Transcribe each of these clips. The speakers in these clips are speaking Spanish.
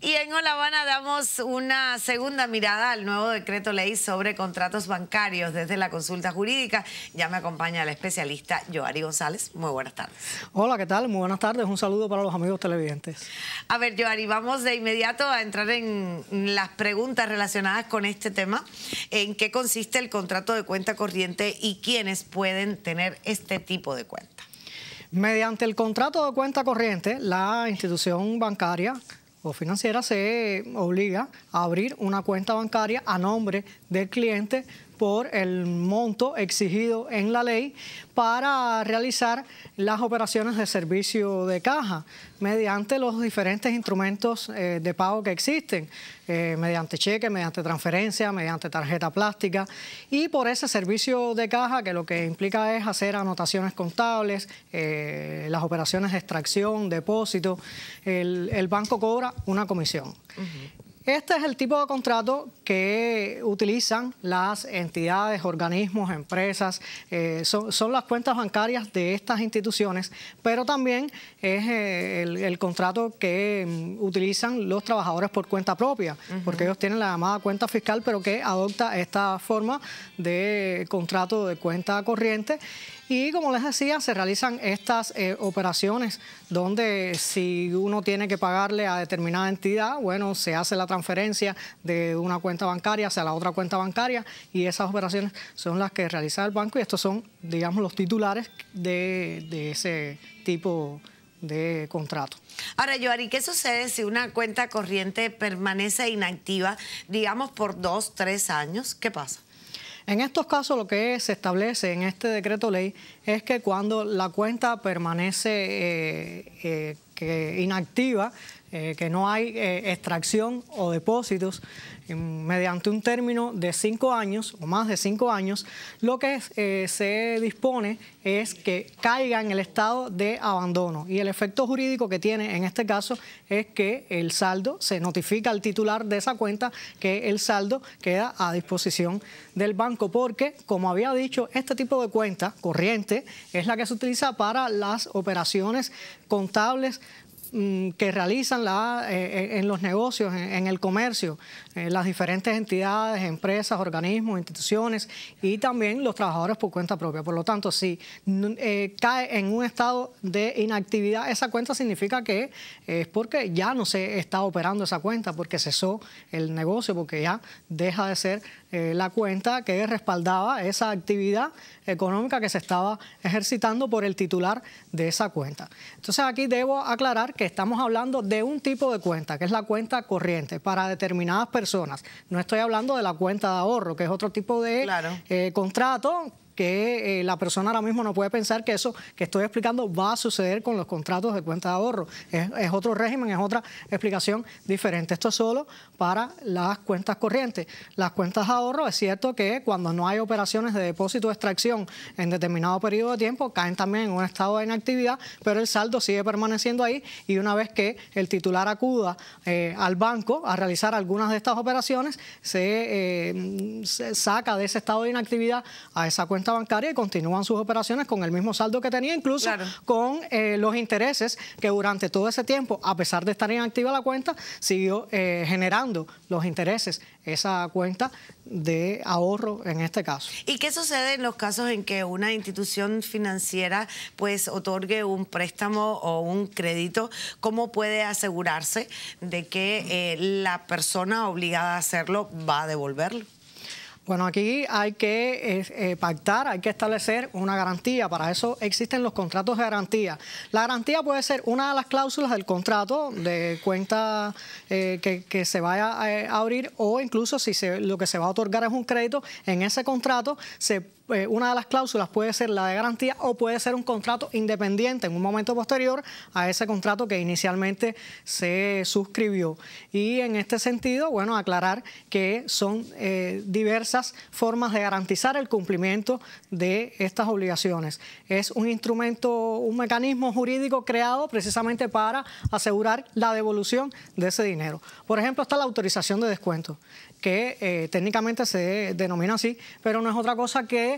Y en Hola Habana damos una segunda mirada al nuevo decreto ley sobre contratos bancarios desde la consulta jurídica. Ya me acompaña la especialista Joari González. Muy buenas tardes. Hola, ¿qué tal? Muy buenas tardes. Un saludo para los amigos televidentes. A ver, Joari, vamos de inmediato a entrar en las preguntas relacionadas con este tema. ¿En qué consiste el contrato de cuenta corriente y quiénes pueden tener este tipo de cuenta? Mediante el contrato de cuenta corriente, la institución bancaria Financiera se obliga a abrir una cuenta bancaria a nombre del cliente por el monto exigido en la ley para realizar las operaciones de servicio de caja mediante los diferentes instrumentos eh, de pago que existen, eh, mediante cheque, mediante transferencia, mediante tarjeta plástica y por ese servicio de caja que lo que implica es hacer anotaciones contables, eh, las operaciones de extracción, depósito, el, banco cobra una comisión. Este es el tipo de contrato que utilizan las entidades, organismos, empresas, eh, son, las cuentas bancarias de estas instituciones, pero también es eh, el, contrato que mm, utilizan los trabajadores por cuenta propia, porque ellos tienen la llamada cuenta fiscal, pero que adopta esta forma de contrato de cuenta corriente. Y como les decía, se realizan estas eh, operaciones donde si uno tiene que pagarle a determinada entidad, bueno, se hace la transferencia de una cuenta bancaria hacia la otra cuenta bancaria y esas operaciones son las que realiza el banco y estos son, digamos, los titulares de, ese tipo de contrato. Ahora, Joari, ¿qué sucede si una cuenta corriente permanece inactiva, digamos, por dos, tres años? ¿Qué pasa? En estos casos lo que se establece en este decreto ley es que cuando la cuenta permanece eh, eh, inactiva, eh, que no hay eh, extracción o depósitos eh, mediante un término de cinco años o más de cinco años, lo que se dispone es que caiga en el estado de abandono. Y el efecto jurídico que tiene en este caso es que el saldo se notifica al titular de esa cuenta que el saldo queda a disposición del banco, porque, como había dicho, este tipo de cuenta corriente es la que se utiliza para las operaciones contables Mm, que realizan la, eh, eh, en los negocios, en, el comercio, eh, las diferentes entidades, empresas, organismos, instituciones y también los trabajadores por cuenta propia. Por lo tanto, si cae en un estado de inactividad esa cuenta, significa que es porque ya no se está operando esa cuenta, porque cesó el negocio, porque ya deja de ser la cuenta que respaldaba esa actividad económica que se estaba ejercitando por el titular de esa cuenta. Entonces aquí debo aclarar que estamos hablando de un tipo de cuenta, que es la cuenta corriente, para determinadas personas. No estoy hablando de la cuenta de ahorro, que es otro tipo de eh, contrato que eh, la persona ahora mismo no puede pensar que eso que estoy explicando va a suceder con los contratos de cuenta de ahorro. Es, otro régimen, es otra explicación diferente. Esto es solo para las cuentas corrientes. Las cuentas de ahorro, es cierto que cuando no hay operaciones de depósito o extracción en determinado periodo de tiempo, caen también en un estado de inactividad, pero el saldo sigue permaneciendo ahí y una vez que el titular acuda eh, al banco a realizar algunas de estas operaciones, eh, se saca de ese estado de inactividad a esa cuenta bancaria y continúan sus operaciones con el mismo saldo que tenía, incluso con eh, los intereses que durante todo ese tiempo, a pesar de estar inactiva la cuenta, siguió eh, generando los intereses esa cuenta de ahorro en este caso. ¿Y qué sucede en los casos en que una institución financiera pues otorgue un préstamo o un crédito? ¿Cómo puede asegurarse de que eh, la persona obligada a hacerlo va a devolverlo? Bueno, aquí hay que eh, pactar, hay que establecer una garantía. Para eso existen los contratos de garantía. La garantía puede ser una de las cláusulas del contrato de cuenta eh, que, se vaya eh, a, abrir o incluso si se, lo que se va a otorgar es un crédito, en ese contrato se eh, una de las cláusulas puede ser la de garantía o puede ser un contrato independiente en un momento posterior a ese contrato que inicialmente se suscribió. Y en este sentido, bueno, aclarar que son eh, diversas formas de garantizar el cumplimiento de estas obligaciones. Es un instrumento, un mecanismo jurídico creado precisamente para asegurar la devolución de ese dinero. Por ejemplo, está la autorización de descuento, que eh, técnicamente se denomina así, pero no es otra cosa que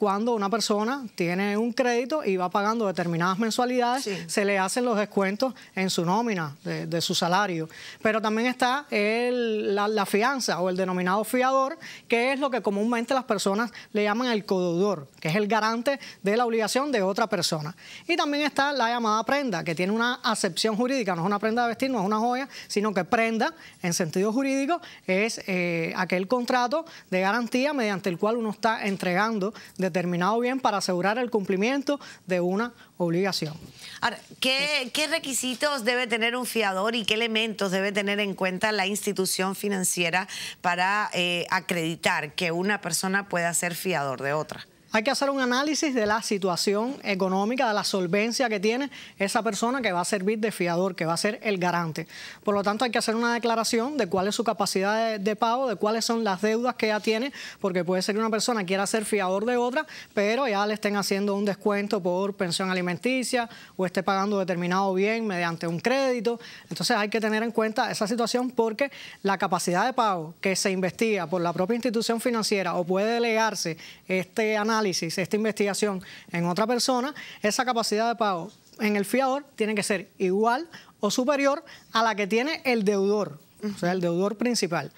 cuando una persona tiene un crédito y va pagando determinadas mensualidades, se le hacen los descuentos en su nómina, de, su salario. Pero también está la, fianza o el denominado fiador, que es lo que comúnmente las personas le llaman el cododor, que es el garante de la obligación de otra persona. Y también está la llamada prenda, que tiene una acepción jurídica, no es una prenda de vestir, no es una joya, sino que prenda, en sentido jurídico, es eh, aquel contrato de garantía mediante el cual uno está entregando de determinado bien para asegurar el cumplimiento de una obligación. Ahora, ¿qué, requisitos debe tener un fiador y qué elementos debe tener en cuenta la institución financiera para eh, acreditar que una persona pueda ser fiador de otra? Hay que hacer un análisis de la situación económica, de la solvencia que tiene esa persona que va a servir de fiador, que va a ser el garante. Por lo tanto, hay que hacer una declaración de cuál es su capacidad de, pago, de cuáles son las deudas que ya tiene, porque puede ser que una persona quiera ser fiador de otra, pero ya le estén haciendo un descuento por pensión alimenticia o esté pagando determinado bien mediante un crédito. Entonces, hay que tener en cuenta esa situación porque la capacidad de pago que se investiga por la propia institución financiera o puede delegarse este análisis esta investigación en otra persona, esa capacidad de pago en el fiador tiene que ser igual o superior a la que tiene el deudor, o sea, el deudor principal.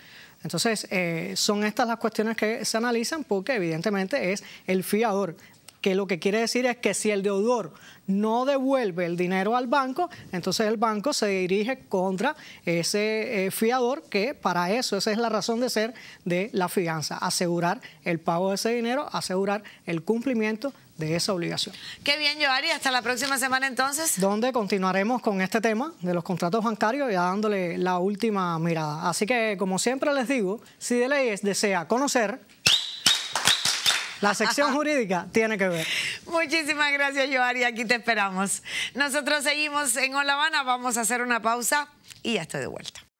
Entonces, eh, son estas las cuestiones que se analizan porque evidentemente es el fiador que lo que quiere decir es que si el deudor no devuelve el dinero al banco, entonces el banco se dirige contra ese eh, fiador, que para eso esa es la razón de ser de la fianza, asegurar el pago de ese dinero, asegurar el cumplimiento de esa obligación. Qué bien, Joari. Hasta la próxima semana entonces. Donde continuaremos con este tema de los contratos bancarios, ya dándole la última mirada. Así que, como siempre les digo, si de desea conocer la sección jurídica tiene que ver. Muchísimas gracias, Joari. Aquí te esperamos. Nosotros seguimos en Hola Habana. Vamos a hacer una pausa y ya estoy de vuelta.